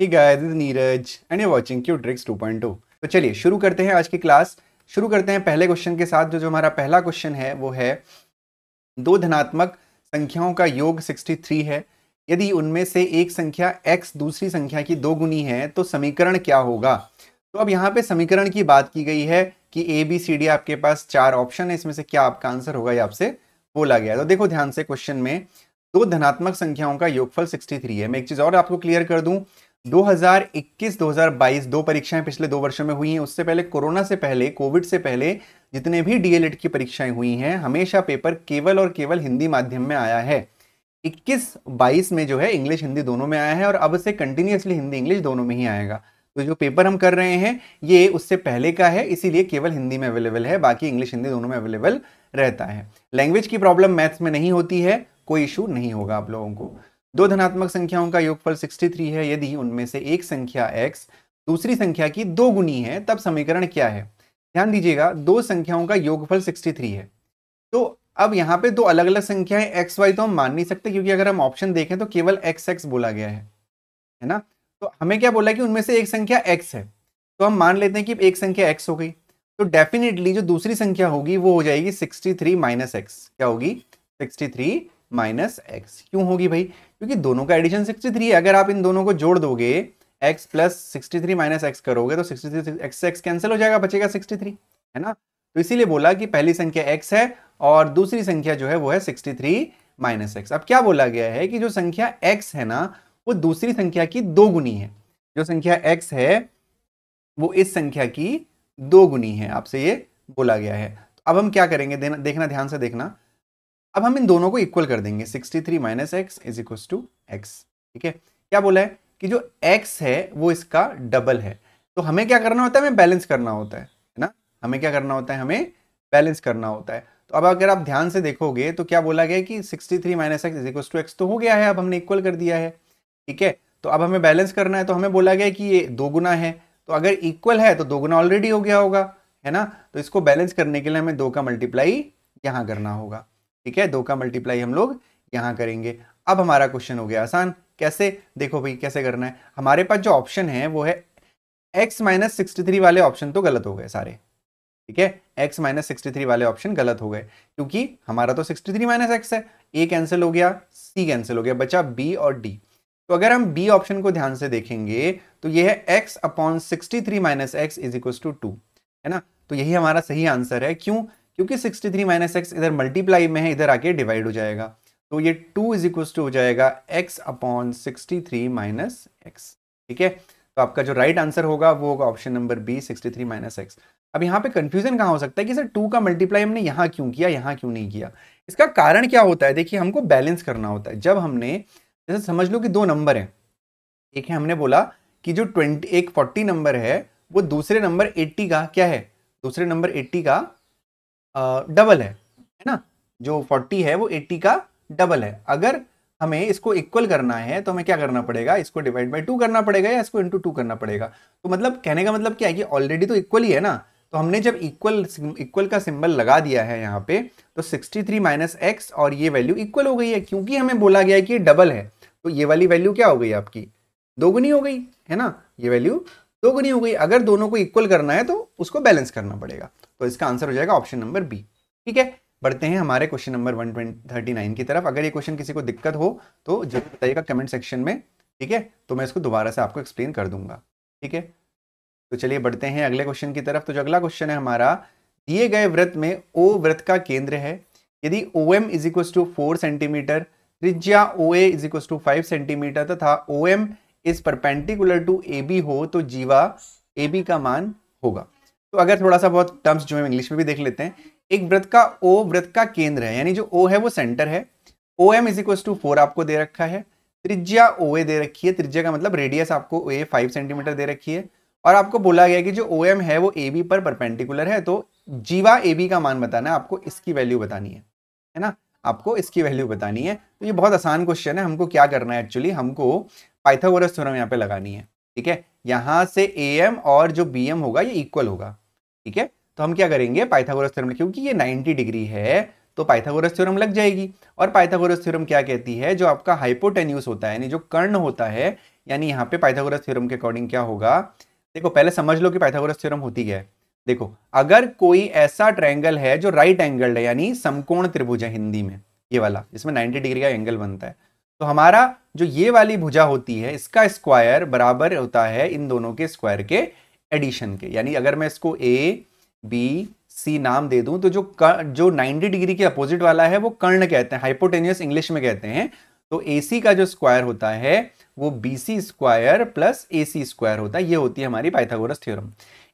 ठीक है this is Neeraj and you're watching 2.2. तो चलिए शुरू करते हैं आज की क्लास शुरू करते हैं पहले क्वेश्चन के साथ जो जो हमारा पहला क्वेश्चन है वो है दो धनात्मक संख्याओं का योग 63 है यदि उनमें से एक संख्या x दूसरी संख्या की दो गुनी है तो समीकरण क्या होगा तो अब यहाँ पे समीकरण की बात की गई है कि ए बी सी डी आपके पास चार ऑप्शन है इसमें से क्या आपका आंसर होगा ये आपसे बोला गया तो देखो ध्यान से क्वेश्चन में दो धनात्मक संख्याओं का योगफल 63 है मैं एक चीज़ और आपको क्लियर कर दूं 2021-2022 दो परीक्षाएं पिछले दो वर्षों में हुई हैं उससे पहले कोरोना से पहले कोविड से पहले जितने भी डीएलएड e की परीक्षाएं हुई हैं हमेशा पेपर केवल और केवल हिंदी माध्यम में आया है 21-22 में जो है इंग्लिश हिंदी दोनों में आया है और अब से कंटिन्यूसली हिंदी इंग्लिश दोनों में ही आएगा तो जो पेपर हम कर रहे हैं ये उससे पहले का है इसीलिए केवल हिंदी में अवेलेबल है बाकी इंग्लिश हिंदी दोनों में अवेलेबल रहता है लैंग्वेज की प्रॉब्लम मैथ्स में नहीं होती है कोई इशू नहीं होगा आप लोगों को दो धनात्मक संख्याओं का योगफल 63 है यदि उनमें से एक संख्या x दूसरी संख्या की दो गुनी है तब समीकरण क्या है ध्यान दीजिएगा दो संख्याओं का योगफल 63 है तो अब यहाँ पे दो अलग अलग संख्याएं एक्स वाई तो हम मान नहीं सकते क्योंकि अगर हम ऑप्शन देखें तो केवल एक्स एक्स बोला गया है है ना तो हमें क्या बोला कि उनमें से एक संख्या एक्स है तो हम मान लेते हैं कि एक संख्या एक्स हो गई तो डेफिनेटली जो दूसरी संख्या होगी वो हो जाएगी सिक्सटी थ्री माइनस एक्स क्या होगी सिक्सटी थ्री माइनस एक्स क्यों होगी भाई क्योंकि दोनों का एडिशन 63 है अगर आप इन दोनों को जोड़ दोगे x plus sixty three minus x करोगे तो सिक्सटी थ्री एक्स से एक्स कैंसिल हो जाएगा बचेगा सिक्सटी थ्री है ना तो इसीलिए बोला कि पहली संख्या x है और दूसरी संख्या जो है वो है सिक्सटी थ्री माइनस एक्स अब क्या बोला गया है कि जो संख्या x है ना वो दूसरी संख्या की दो गुनी है जो संख्या x है वो इस संख्या की दो गुनी है आपसे ये बोला गया है तो अब हम क्या करेंगे देखना ध्यान से देखना अब हम इन दोनों को इक्वल कर देंगे 63 three minus x is equal to x ठीक है क्या बोला है कि जो x है वो इसका डबल है तो हमें क्या करना होता है हमें बैलेंस करना होता है ना हमें क्या करना होता है हमें बैलेंस करना होता है तो अब अगर आप ध्यान से देखोगे तो क्या बोला गया कि 63 three minus x equal to x तो हो गया है अब हमने इक्वल कर दिया है ठीक है तो अब हमें बैलेंस करना है तो हमें बोला गया कि ये दो गुना है तो अगर इक्वल है तो दो गुना ऑलरेडी हो गया होगा है ना तो इसको बैलेंस करने के लिए हमें दो का मल्टीप्लाई यहाँ करना होगा ठीक है दो का मल्टीप्लाई हम लोग यहाँ करेंगे अब हमारा क्वेश्चन हो गया आसान कैसे देखो भाई कैसे करना है हमारे पास जो ऑप्शन है वो है x माइनस सिक्सटी थ्री वाले ऑप्शन तो गलत हो गए सारे ठीक है x माइनस सिक्सटी थ्री वाले ऑप्शन गलत हो गए क्योंकि हमारा तो सिक्सटी थ्री माइनस एक्स है ए कैंसिल हो गया सी कैंसिल हो गया बचा बी और डी तो अगर हम बी ऑप्शन को ध्यान से देखेंगे तो ये है x upon sixty three minus x is equal to two है ना तो यही हमारा सही आंसर है क्यों क्योंकि 63 थ्री माइनस एक्स इधर मल्टीप्लाई में है इधर आके डिवाइड हो जाएगा तो ये टू इज इक्व टू हो जाएगा x upon sixty three minus x ठीक है तो आपका जो राइट right आंसर होगा वो होगा option number B sixty three minus x अब यहाँ पे कंफ्यूजन कहाँ हो सकता है कि सर टू का मल्टीप्लाई हमने यहाँ क्यों किया यहाँ क्यों नहीं किया इसका कारण क्या होता है देखिए हमको बैलेंस करना होता है जब हमने जैसे समझ लो कि दो नंबर हैं एक है हमने बोला कि जो ट्वेंटी एक फोर्टी नंबर है वो दूसरे नंबर एट्टी का क्या है दूसरे नंबर एट्टी का डबल है है ना जो 40 है वो 80 का डबल है अगर हमें इसको इक्वल करना है तो हमें क्या करना पड़ेगा इसको डिवाइड बाई टू करना पड़ेगा या इसको इंटू टू करना पड़ेगा तो मतलब कहने का मतलब क्या है कि ऑलरेडी तो इक्वल ही है ना तो हमने जब इक्वल इक्वल का सिंबल लगा दिया है यहाँ पे तो 63 थ्री माइनस एक्स और ये वैल्यू इक्वल हो गई है क्योंकि हमें बोला गया है कि ये डबल है तो ये वाली वैल्यू क्या हो गई आपकी दोगुनी हो गई है ना ये वैल्यू दोगुनी हो गई अगर दोनों को इक्वल करना है तो उसको बैलेंस करना पड़ेगा तो इसका आंसर हो जाएगा ऑप्शन नंबर बी ठीक है बढ़ते हैं हमारे question number one thirty nine की तरफ अगर ये क्वेश्चन किसी को दिक्कत हो तो जरूर बताइएगा कमेंट सेक्शन में ठीक है तो मैं इसको दोबारा से आपको एक्सप्लेन कर दूंगा ठीक है तो चलिए बढ़ते हैं अगले क्वेश्चन की तरफ तो जो अगला क्वेश्चन है हमारा दिए गए व्रत में ओ व्रत का केंद्र है यदि O M is equal to four centimetre त्रिज्या O A is equal to five centimetre तथा O M is perpendicular to A B हो तो जीवा ए बी का मान होगा तो अगर थोड़ा सा बहुत टर्म्स जो है इंग्लिश में भी देख लेते हैं एक व्रत का ओ व्रत का केंद्र है यानी जो ओ है वो सेंटर है O M is equal to four आपको दे रखा है त्रिज्या ओ ए दे रखी है त्रिज्या का मतलब रेडियस आपको ओ ए फाइव सेंटीमीटर दे रखी है और आपको बोला गया कि जो ओ एम है वो ए बी पर परपेंडिकुलर है तो जीवा ए बी का मान बताना है आपको इसकी वैल्यू बतानी है है ना आपको इसकी वैल्यू बतानी है तो ये बहुत आसान क्वेश्चन है हमको क्या करना है एक्चुअली हमको पाइथागोरस थ्योरम यहाँ पे लगानी है ठीक है यहां से ए एम और जो बी एम होगा ये इक्वल होगा ठीक है तो हम क्या करेंगे पाइथागोरस थ्योरम क्योंकि ये 90 डिग्री है तो पाइथागोरस थ्योरम लग जाएगी और पाइथागोरस थ्योरम क्या कहती है जो आपका हाइपोटेन्यूस होता है यानी जो कर्ण होता है यानी यहाँ पे पाइथागोरस थ्योरम के अकॉर्डिंग क्या होगा देखो पहले समझ लो कि पाइथागोरस थ्योरम होती क्या है देखो अगर कोई ऐसा ट्रायंगल है जो राइट एंगल्ड है यानी समकोण त्रिभुज है हिंदी में ये वाला जिसमें 90 डिग्री का एंगल बनता है तो हमारा जो ये वाली भुजा होती है इसका स्क्वायर बराबर होता है इन दोनों के स्क्वायर के एडिशन के यानी अगर मैं इसको ए बी सी नाम दे दूं तो जो जो 90 डिग्री के अपोजिट वाला है वो कर्ण कहते हैं हाइपोटेनियस इंग्लिश में कहते हैं तो ए सी का जो स्क्वायर होता है वो B C square plus A C square होता है ये होती है हमारी पाइथागोरस थ्योरम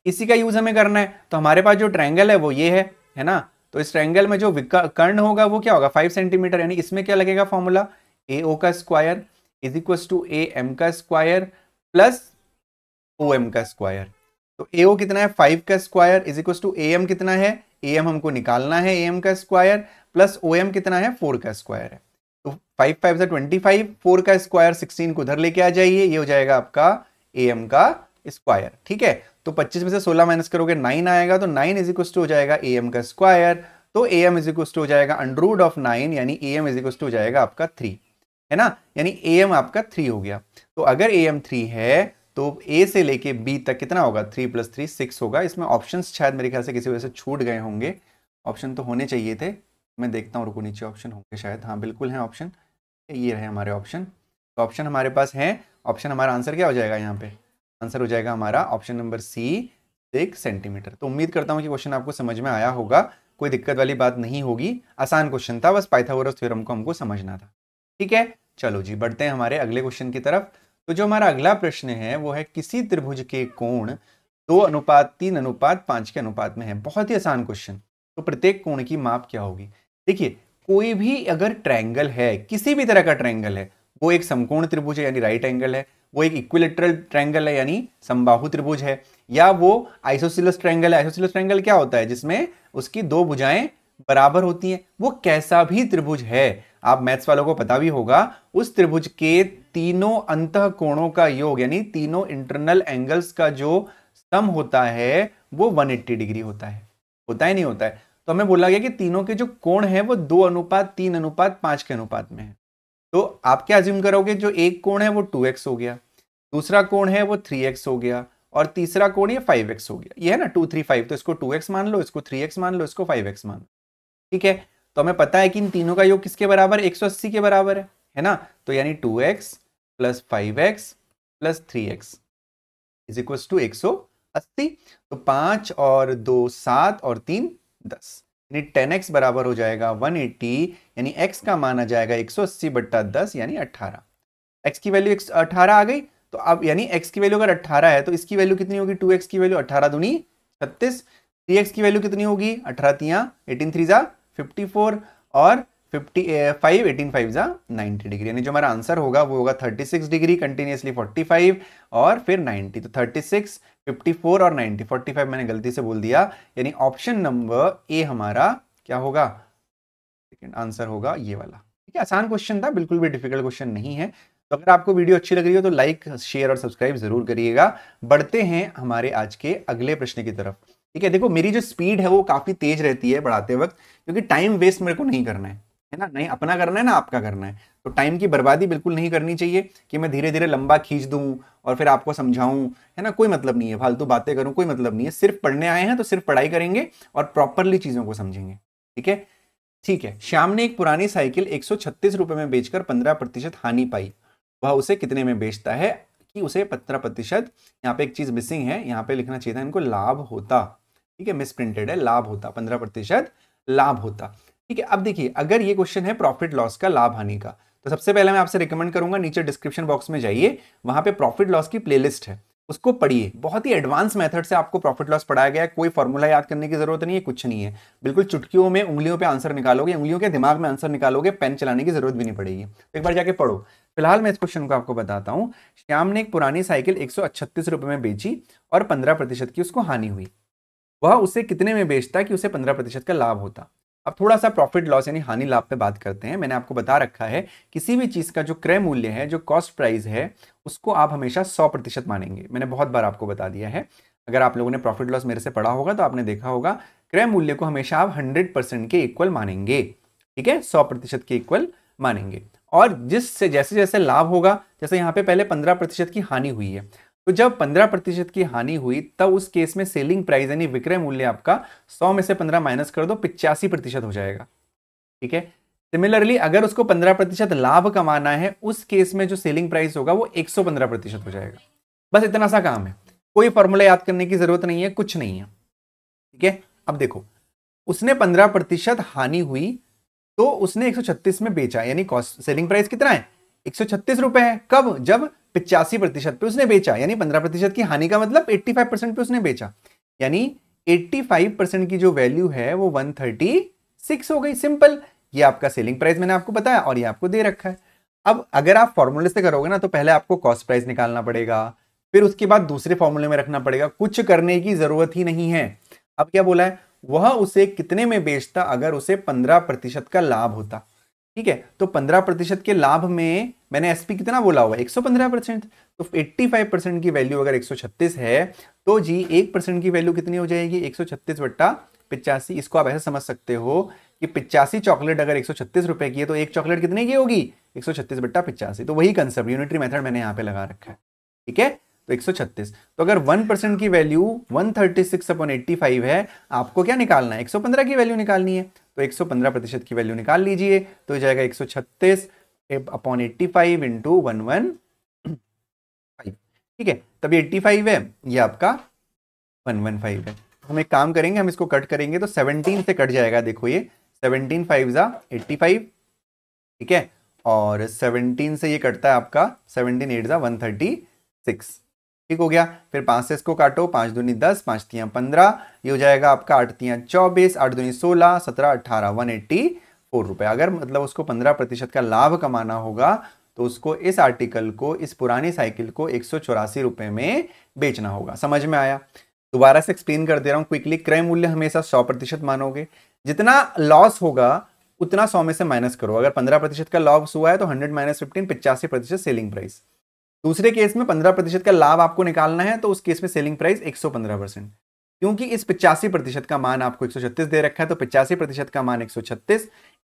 इसी का यूज हमें करना है तो हमारे पास जो ट्रैंगल है वो ये है है ना तो इस ट्रैंगल में जो कर्ण होगा वो क्या होगा फाइव सेंटीमीटर यानी इसमें क्या लगेगा फॉर्मूला ए ओ का square is equal to A M का स्क्वायर प्लस ओ एम का स्क्वायर तो ए ओ कितना है फाइव का square is equal to A M कितना है ए एम हमको निकालना है ए एम का स्क्वायर प्लस ओ एम कितना है फोर का स्क्वायर है तो फाइव फाइव से ट्वेंटी फाइव फोर का स्क्वायर सिक्सटीन को उधर लेके आ जाइए ये हो जाएगा आपका ए एम का स्क्वायर ठीक है तो 25 में से 16 माइनस करोगे 9 आएगा तो 9 इज इक्वल टू हो जाएगा ए एम का स्क्वायर तो A M is equal to हो जाएगा अंडरूड ऑफ 9 यानी A M is equal to हो जाएगा आपका थ्री है ना यानी ए एम आपका थ्री हो गया तो अगर ए एम थ्री है तो ए से लेके बी तक कितना होगा थ्री प्लस थ्री सिक्स होगा इसमें ऑप्शन शायद मेरे ख्याल से किसी वजह से छूट गए होंगे ऑप्शन तो होने चाहिए थे मैं देखता हूँ रुको नीचे ऑप्शन होंगे शायद हाँ बिल्कुल हैं ऑप्शन ये रहे हमारे ऑप्शन तो ऑप्शन हमारे पास है ऑप्शन हमारा आंसर क्या हो जाएगा यहाँ पे आंसर हो जाएगा हमारा ऑप्शन नंबर सी एक सेंटीमीटर तो उम्मीद करता हूँ कि क्वेश्चन आपको समझ में आया होगा कोई दिक्कत वाली बात नहीं होगी आसान क्वेश्चन था बस पाइथागोरस थ्योरम को हमको समझना था ठीक है चलो जी बढ़ते हैं हमारे अगले क्वेश्चन की तरफ तो जो हमारा अगला प्रश्न है वो है किसी त्रिभुज के कोण दो अनुपात तीन अनुपात पांच के अनुपात में है बहुत ही आसान क्वेश्चन तो प्रत्येक कोण की माप क्या होगी देखिए कोई भी अगर ट्रायंगल है किसी भी तरह का ट्रायंगल है वो एक समकोण त्रिभुज है यानी राइट एंगल है वो एक इक्विलेटरल ट्रायंगल है यानी समबाहु त्रिभुज है या वो आइसोसिलस ट्रायंगल है आइसोसिलस ट्रायंगल क्या होता है जिसमें उसकी दो भुजाएं बराबर होती हैं वो कैसा भी त्रिभुज है आप मैथ्स वालों को पता भी होगा उस त्रिभुज के तीनों अंत कोणों का योग यानी तीनों इंटरनल एंगल्स का जो सम होता है वो 180 डिग्री होता है होता ही नहीं होता है तो हमें बोला गया कि तीनों के जो कोण है वो दो अनुपात तीन अनुपात पांच के अनुपात में है तो आप क्या अज्यूम करोगे जो एक कोण है वो टू एक्स हो गया दूसरा कोण है वो थ्री एक्स हो गया और तीसरा कोण ये फाइव एक्स हो गया ये है ना टू थ्री फाइव तो इसको टू एक्स मान लो इसको थ्री एक्स मान लो इसको फाइव एक्स मान लो ठीक है तो हमें पता है कि इन तीनों का योग किसके बराबर एक सौ अस्सी के बराबर है है ना तो यानी two x plus five x plus three x is equal to एक सौ अस्सी तो पांच और दो सात और तीन दस यानी टेन एक्स बराबर हो जाएगा वन एट्टी यानी एक्स का माना जाएगा एक सौ अस्सी बट्टा दस यानी अट्ठारह एक्स की वैल्यू अठारह आ गई तो अब यानी एक्स की वैल्यू अगर अट्ठारह है तो इसकी वैल्यू कितनी होगी टू एक्स की वैल्यू अठारह दूनी छत्तीस थ्री एक्स की वैल्यू कितनी होगी अठारह तिया एटीन थ्री जा 54 और फिफ्टी फाइव एटीन फाइव जा नाइन्टी डिग्री यानी जो हमारा आंसर होगा वो होगा thirty six degree continuously forty five और फिर नाइन्टी तो थर्टी सिक्स फिफ्टी फोर और नाइन्टी फोर्टी फाइव मैंने गलती से बोल दिया यानी ऑप्शन नंबर ए हमारा क्या होगा सेकेंड आंसर होगा ये वाला ठीक है आसान क्वेश्चन था बिल्कुल भी डिफिकल्ट क्वेश्चन नहीं है अगर आपको वीडियो अच्छी लग रही हो तो लाइक शेयर और सब्सक्राइब जरूर करिएगा बढ़ते हैं हमारे आज के अगले प्रश्न की तरफ ठीक है देखो मेरी जो स्पीड है वो काफ़ी तेज रहती है बढ़ाते वक्त क्योंकि टाइम वेस्ट मेरे को नहीं करना है है ना नहीं अपना करना है ना आपका करना है तो टाइम की बर्बादी बिल्कुल नहीं करनी चाहिए कि मैं धीरे धीरे लंबा खींच दूँ और फिर आपको समझाऊं है ना कोई मतलब नहीं है फालतू बातें करूँ कोई मतलब नहीं है सिर्फ पढ़ने आए हैं तो सिर्फ पढ़ाई करेंगे और प्रॉपरली चीज़ों को समझेंगे ठीक है ठीक है श्याम ने एक पुरानी साइकिल एक सौ में बेचकर पंद्रह प्रतिशत हानि पाई वह उसे कितने में बेचता है कि उसे पंद्रह प्रतिशत यहाँ पे एक चीज़ मिसिंग है यहाँ पे लिखना चाहिए था इनको लाभ होता ठीक है मिस प्रिंटेड है लाभ होता पंद्रह प्रतिशत लाभ होता ठीक है अब देखिए अगर ये क्वेश्चन है प्रॉफिट लॉस का लाभ हानि का तो सबसे पहले मैं आपसे रिकमेंड करूंगा नीचे डिस्क्रिप्शन बॉक्स में जाइए वहां पे प्रॉफिट लॉस की प्लेलिस्ट है उसको पढ़िए बहुत ही एडवांस मेथड से आपको प्रॉफिट लॉस पढ़ाया गया है कोई फॉर्मूला याद करने की जरूरत नहीं है कुछ नहीं है बिल्कुल चुटकियों में उंगलियों पे आंसर निकालोगे उंगलियों के दिमाग में आंसर निकालोगे पेन चलाने की जरूरत भी नहीं पड़ेगी तो एक बार जाके पढ़ो फिलहाल मैं इस क्वेश्चन को आपको बताता हूँ श्याम ने एक पुरानी साइकिल एक रुपए में बेची और पंद्रह की उसको हानि हुई वह उसे कितने में बेचता कि उसे पंद्रह का लाभ होता अब थोड़ा सा प्रॉफिट लॉस यानी हानि लाभ पे बात करते हैं मैंने आपको बता रखा है किसी भी चीज़ का जो क्रय मूल्य है जो कॉस्ट प्राइस है उसको आप हमेशा सौ प्रतिशत मानेंगे मैंने बहुत बार आपको बता दिया है अगर आप लोगों ने प्रॉफिट लॉस मेरे से पढ़ा होगा तो आपने देखा होगा क्रय मूल्य को हमेशा आप हंड्रेड परसेंट के इक्वल मानेंगे ठीक है सौ प्रतिशत के इक्वल मानेंगे और जिससे जैसे जैसे लाभ होगा जैसे यहाँ पे पहले पंद्रह प्रतिशत की हानि हुई है तो जब 15 प्रतिशत की हानि हुई तब उस केस में सेलिंग प्राइस यानी विक्रय मूल्य आपका 100 में से 15 माइनस कर दो पिचासी प्रतिशत हो जाएगा ठीक है सिमिलरली अगर उसको 15 प्रतिशत लाभ कमाना है उस केस में जो सेलिंग प्राइस होगा वो 115 प्रतिशत हो जाएगा बस इतना सा काम है कोई फॉर्मूला याद करने की जरूरत नहीं है कुछ नहीं है ठीक है अब देखो उसने पंद्रह प्रतिशत हानि हुई तो उसने एक में बेचा यानी कॉस्ट सेलिंग प्राइस कितना है एक सौ है कब जब पिचासी प्रतिशत पे उसने बेचा यानी पंद्रह प्रतिशत की हानि का मतलब एट्टी फाइव परसेंट पे उसने बेचा यानी एट्टी फाइव परसेंट की जो वैल्यू है वो वन थर्टी सिक्स हो गई सिंपल ये आपका सेलिंग प्राइस मैंने आपको बताया और ये आपको दे रखा है अब अगर आप फॉर्मूले से करोगे ना तो पहले आपको कॉस्ट प्राइस निकालना पड़ेगा फिर उसके बाद दूसरे फॉर्मूले में रखना पड़ेगा कुछ करने की जरूरत ही नहीं है अब क्या बोला है वह उसे कितने में बेचता अगर उसे पंद्रह प्रतिशत का लाभ होता ठीक है तो 15 प्रतिशत के लाभ में मैंने एसपी कितना बोला हुआ सौ 115 परसेंट तो 85 परसेंट की वैल्यू अगर 136 है तो जी एक परसेंट की वैल्यू कितनी हो जाएगी 136 बट्टा पिचासी इसको आप ऐसा समझ सकते हो कि पिचासी चॉकलेट अगर एक रुपए की है तो एक चॉकलेट कितने की होगी छत्तीस बट्टा पिचासी तो वही कंसेप्ट यूनिटरी मेथड मैंने यहाँ पे लगा रखा है ठीक है तो 136 तो अगर 1 परसेंट की value 136 thirty six upon eighty है आपको क्या निकालना है 115 की वैल्यू निकालनी है तो 115 प्रतिशत की वैल्यू निकाल लीजिए तो हो जाएगा 136 सौ छत्तीस upon eighty five into one five ठीक है ये 85 है ये आपका 115 है तो हम एक काम करेंगे हम इसको कट करेंगे तो 17 से कट जाएगा देखो ये सेवनटीन फाइव ज़ा एट्टी ठीक है और 17 से ये कटता है आपका सेवनटीन एट ज़ा वन थर्टी सिक्स ठीक हो गया फिर पाँच से इसको काटो पाँच दूनी दस पाँच तिया पंद्रह ये हो जाएगा आपका आठ तिया चौबीस आठ दूनी सोलह सत्रह अट्ठारह वन एट्टी फोर रुपये अगर मतलब उसको पंद्रह प्रतिशत का लाभ कमाना होगा तो उसको इस आर्टिकल को इस पुरानी साइकिल को एक सौ चौरासी रुपये में बेचना होगा समझ में आया दोबारा से एक्सप्लेन कर दे रहा हूँ क्विकली क्रय मूल्य हमेशा सौ प्रतिशत मानोगे जितना लॉस होगा उतना सौ में से माइनस करो अगर पंद्रह प्रतिशत का लॉस हुआ है तो हंड्रेड माइनस फिफ्टीन पिचासी प्रतिशत सेलिंग प्राइस दूसरे केस में पंद्रह प्रतिशत का लाभ आपको निकालना है तो उस केस में सेलिंग प्राइस एक सौ पंद्रह परसेंट क्योंकि इस पिचासी प्रतिशत का मान आपको एक सौ छत्तीस दे रखा है तो पिचासी प्रतिशत का मान एक सौ छत्तीस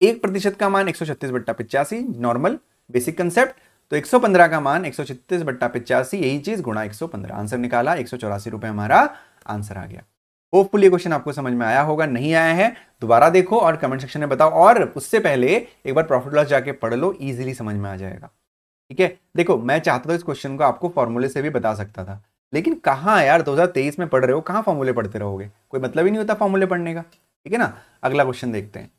एक प्रतिशत का मान एक सौ छत्तीस बट्टा पिचासी नॉर्मल बेसिक कंसेप्ट तो पंद्रह का मान छत्तीस बट्टा पिचासी यही चीज गुणा एक सौ पंद्रह आंसर निकाला एक सौ चौरासी रुपए हमारा आंसर आ गया होपफुल ये क्वेश्चन आपको समझ में आया होगा नहीं आया है दोबारा देखो और कमेंट सेक्शन में बताओ और उससे पहले एक बार प्रॉफिट लॉस जाके पढ़ लो इजीली समझ में आ जाएगा ठीक है देखो मैं चाहता था इस क्वेश्चन को आपको फॉर्मूले से भी बता सकता था लेकिन कहाँ यार 2023 में पढ़ रहे हो कहाँ फॉर्मूले पढ़ते रहोगे कोई मतलब ही नहीं होता फॉर्मूले पढ़ने का ठीक है ना अगला क्वेश्चन देखते हैं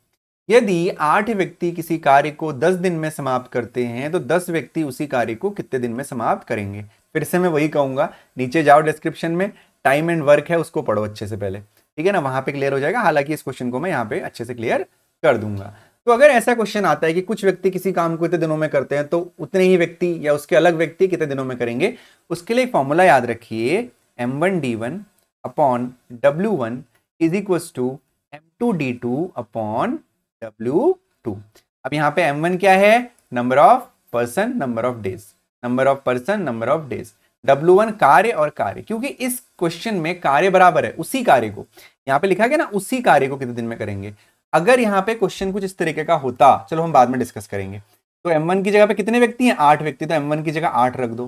यदि आठ व्यक्ति किसी कार्य को दस दिन में समाप्त करते हैं तो दस व्यक्ति उसी कार्य को कितने दिन में समाप्त करेंगे फिर से मैं वही कहूंगा नीचे जाओ डिस्क्रिप्शन में टाइम एंड वर्क है उसको पढ़ो अच्छे से पहले ठीक है ना वहां पे क्लियर हो जाएगा हालांकि इस क्वेश्चन को मैं यहाँ पे अच्छे से क्लियर कर दूंगा तो अगर ऐसा क्वेश्चन आता है कि कुछ व्यक्ति किसी काम को इतने दिनों में करते हैं तो उतने ही व्यक्ति या उसके अलग व्यक्ति कितने दिनों में करेंगे उसके लिए फॉर्मूला याद रखिए M one D one upon W one is equals to M two D two upon W two अब यहाँ पे एम वन क्या है number of person number of days number of person number of days W one कार्य और कार्य क्योंकि इस क्वेश्चन में कार्य बराबर है उसी कार्य को यहाँ पे लिखा गया ना उसी कार्य को कितने दिन में करेंगे अगर यहाँ पे क्वेश्चन कुछ इस तरीके का होता चलो हम बाद में डिस्कस करेंगे तो एम की जगह पे कितने व्यक्ति हैं आठ व्यक्ति तो एम की जगह आठ रख दो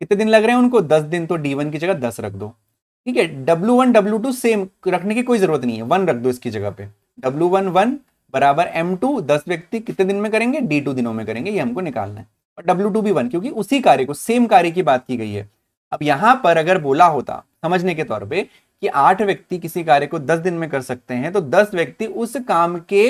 कितने दिन लग रहे हैं उनको दस दिन तो डी की जगह दस रख दो ठीक है W one W two same रखने की कोई जरूरत नहीं है वन रख दो इसकी जगह पे डब्ल्यू वन वन बराबर एम टू दस व्यक्ति कितने दिन में करेंगे डी टू दिनों में करेंगे ये हमको निकालना है और डब्ल्यू टू भी वन क्योंकि उसी कार्य को सेम कार्य की बात की गई है अब यहाँ पर अगर बोला होता समझने के तौर पे कि आठ व्यक्ति किसी कार्य को दस दिन में कर सकते हैं तो दस व्यक्ति उस काम के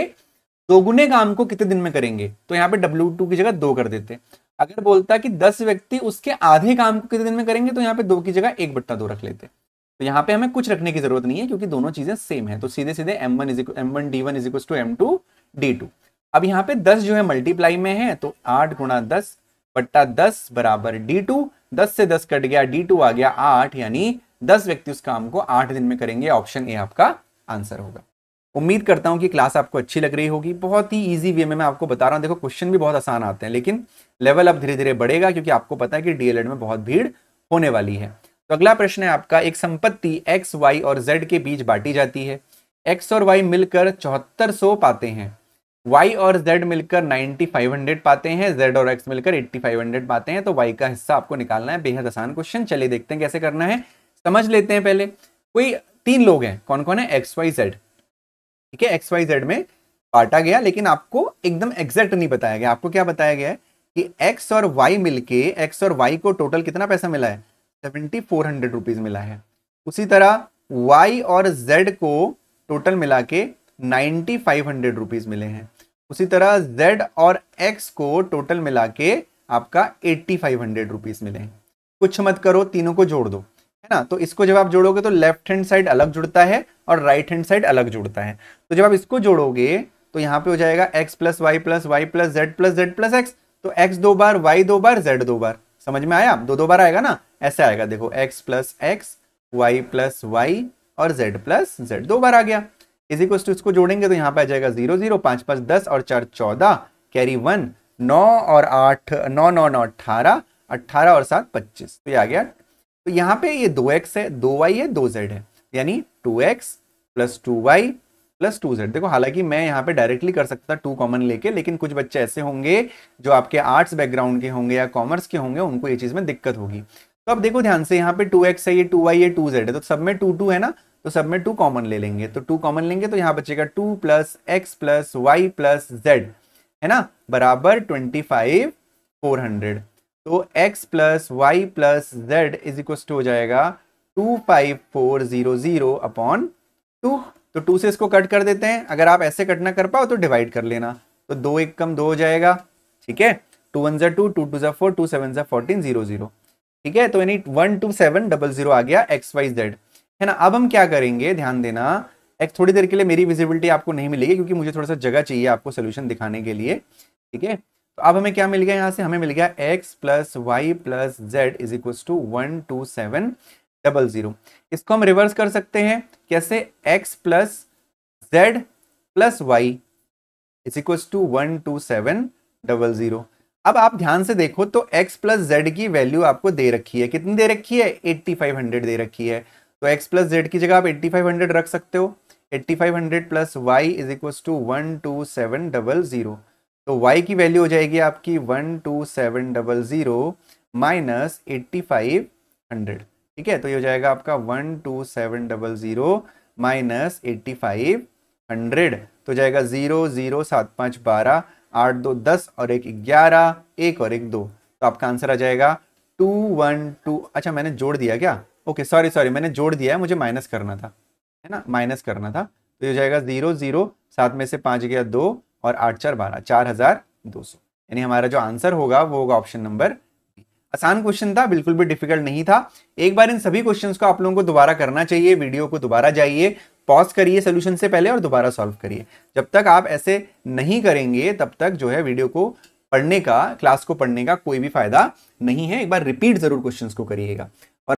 दोगुने काम को कितने दिन में करेंगे तो यहाँ पे डब्ल्यू टू की जगह दो कर देते अगर बोलता कि दस व्यक्ति उसके आधे काम को कितने दिन में करेंगे तो यहाँ पे दो की जगह एक बट्टा दो रख लेते तो यहाँ पे हमें कुछ रखने की जरूरत नहीं है क्योंकि दोनों चीजें सेम है तो सीधे सीधे M one is equal M one D one is equal to M two D two अब यहाँ पे दस जो है मल्टीप्लाई में है तो आठ गुणा दस बट्टा दस बराबर डी टू दस से दस कट गया डी टू आ गया आठ यानी दस व्यक्ति उस काम को आठ दिन में करेंगे ऑप्शन ए आपका आंसर होगा उम्मीद करता हूं कि क्लास आपको अच्छी लग रही होगी बहुत ही ईजी वे में मैं आपको बता रहा हूं देखो क्वेश्चन भी बहुत आसान आते हैं लेकिन लेवल अब धीरे धीरे बढ़ेगा क्योंकि आपको पता है कि डीएलएड में बहुत भीड़ होने वाली है तो अगला प्रश्न है आपका एक संपत्ति एक्स वाई और जेड के बीच बांटी जाती है एक्स और वाई मिलकर चौहत्तर सौ पाते हैं वाई और जेड मिलकर नाइनटी पाते हैं जेड और एक्स मिलकर एट्टी पाते हैं तो वाई का हिस्सा आपको निकालना है बेहद आसान क्वेश्चन चलिए देखते हैं कैसे करना है समझ लेते हैं पहले कोई तीन लोग हैं कौन कौन है एक्स वाई जेड ठीक है एक्स वाई जेड में बांटा गया लेकिन आपको एकदम एग्जैक्ट नहीं बताया गया आपको क्या बताया गया है कि एक्स और वाई मिलके एक्स और वाई को टोटल कितना पैसा मिला है सेवेंटी फोर हंड्रेड रुपीज मिला है उसी तरह वाई और जेड को टोटल मिला के नाइन्टी फाइव हंड्रेड रुपीज मिले हैं उसी तरह जेड और एक्स को टोटल मिला के आपका एट्टी फाइव हंड्रेड रुपीज मिले हैं कुछ मत करो तीनों को जोड़ दो है ना तो इसको जब आप जोड़ोगे तो लेफ्ट हैंड साइड अलग जुड़ता है और राइट हैंड साइड अलग जुड़ता है तो जब आप इसको जोड़ोगे तो यहाँ पे हो जाएगा x plus y plus y plus z plus z plus x तो एक्स दो बार वाई दो बार जेड दो बार समझ में आया दो दो बार आएगा ना ऐसे आएगा देखो x plus x y plus y और जेड प्लस जेड दो बार आ गया इसी को इसको जोड़ेंगे तो यहाँ पे आ जाएगा जीरो जीरो पांच पांच दस और चार चौदह कैरी वन नौ और आठ नौ नौ नौ अठारह अट्ठारह और सात पच्चीस तो ये आ गया तो यहाँ पे ये दो एक्स है दो वाई है दो जेड है यानी two x plus two y plus two z देखो हालांकि मैं यहाँ पे डायरेक्टली कर सकता टू कॉमन लेके लेकिन कुछ बच्चे ऐसे होंगे जो आपके आर्ट्स बैकग्राउंड के होंगे या कॉमर्स के होंगे उनको ये चीज़ में दिक्कत होगी तो अब देखो ध्यान से यहाँ पे टू एक्स है ये टू वाई है टू जेड है तो सब में टू टू है ना तो सब में टू कॉमन ले लेंगे तो टू कॉमन लेंगे तो यहाँ बचेगा two plus x plus y plus z है ना बराबर ट्वेंटी फाइव फोर हंड्रेड तो x plus y plus z is equal to हो जाएगा two five four zero zero upon two तो टू से इसको कट कर देते हैं अगर आप ऐसे कट ना कर पाओ तो डिवाइड कर लेना तो दो एक कम दो हो जाएगा ठीक है टू वन जो टू टू टू जो फोर टू सेवन जै फोर्टीन जीरो जीरो ठीक है तो यानी one two seven double zero आ गया एक्स वाई जेड है ना अब हम क्या करेंगे ध्यान देना एक थोड़ी देर के लिए मेरी विजिबिलिटी आपको नहीं मिलेगी क्योंकि मुझे थोड़ा सा जगह चाहिए आपको सोल्यूशन दिखाने के लिए ठीक है तो अब हमें क्या मिल गया यहाँ से हमें मिल गया x plus y plus z is equal to one two seven double zero इसको हम रिवर्स कर सकते हैं कैसे x plus z plus y is equal to one two seven double zero अब आप ध्यान से देखो तो x प्लस जेड की वैल्यू आपको दे रखी है कितनी दे रखी है 8500 दे रखी है तो x प्लस जेड की जगह आप 8500 रख सकते हो 8500 plus y is equal to one two seven double zero तो y की वैल्यू हो जाएगी आपकी one two seven double zero minus eighty five hundred ठीक है तो ये हो जाएगा आपका one two seven double zero minus eighty five hundred तो जाएगा ज़ीरो ज़ीरो सात पाँच बारह आठ दो दस और एक ग्यारह एक और एक दो तो आपका आंसर आ जाएगा टू वन टू अच्छा मैंने जोड़ दिया क्या ओके सॉरी सॉरी मैंने जोड़ दिया है मुझे माइनस करना था है ना माइनस करना था तो ये हो जाएगा ज़ीरो ज़ीरो सात में से पाँच गया दो और आठ चार बारह चार हजार दो सौ यानी हमारा जो आंसर होगा वो होगा ऑप्शन नंबर आसान क्वेश्चन था बिल्कुल भी डिफिकल्ट नहीं था एक बार इन सभी क्वेश्चन को आप लोगों को दोबारा करना चाहिए वीडियो को दोबारा जाइए पॉज करिए सोल्यूशन से पहले और दोबारा सॉल्व करिए जब तक आप ऐसे नहीं करेंगे तब तक जो है वीडियो को पढ़ने का क्लास को पढ़ने का कोई भी फायदा नहीं है एक बार रिपीट जरूर क्वेश्चंस को करिएगा